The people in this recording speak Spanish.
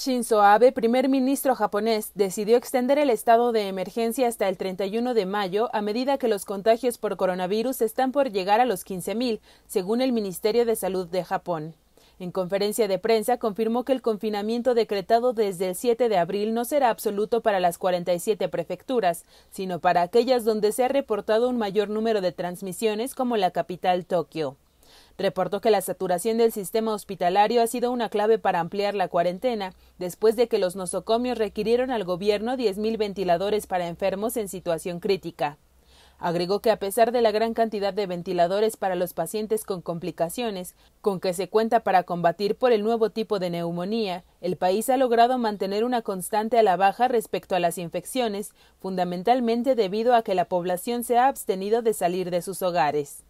Shinzo Abe, primer ministro japonés, decidió extender el estado de emergencia hasta el 31 de mayo a medida que los contagios por coronavirus están por llegar a los 15.000, según el Ministerio de Salud de Japón. En conferencia de prensa confirmó que el confinamiento decretado desde el 7 de abril no será absoluto para las 47 prefecturas, sino para aquellas donde se ha reportado un mayor número de transmisiones como la capital Tokio. Reportó que la saturación del sistema hospitalario ha sido una clave para ampliar la cuarentena, después de que los nosocomios requirieron al gobierno 10.000 ventiladores para enfermos en situación crítica. Agregó que a pesar de la gran cantidad de ventiladores para los pacientes con complicaciones, con que se cuenta para combatir por el nuevo tipo de neumonía, el país ha logrado mantener una constante a la baja respecto a las infecciones, fundamentalmente debido a que la población se ha abstenido de salir de sus hogares.